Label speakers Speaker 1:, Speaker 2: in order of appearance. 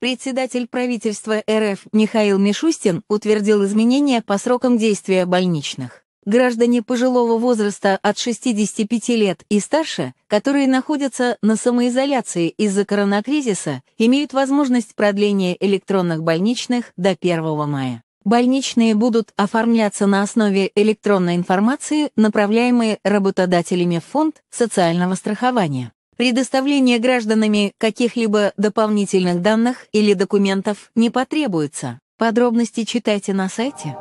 Speaker 1: Председатель правительства РФ Михаил Мишустин утвердил изменения по срокам действия больничных. Граждане пожилого возраста от 65 лет и старше, которые находятся на самоизоляции из-за коронакризиса, имеют возможность продления электронных больничных до 1 мая. Больничные будут оформляться на основе электронной информации, направляемой работодателями в фонд социального страхования. Предоставление гражданами каких-либо дополнительных данных или документов не потребуется.
Speaker 2: Подробности
Speaker 1: читайте
Speaker 3: на сайте.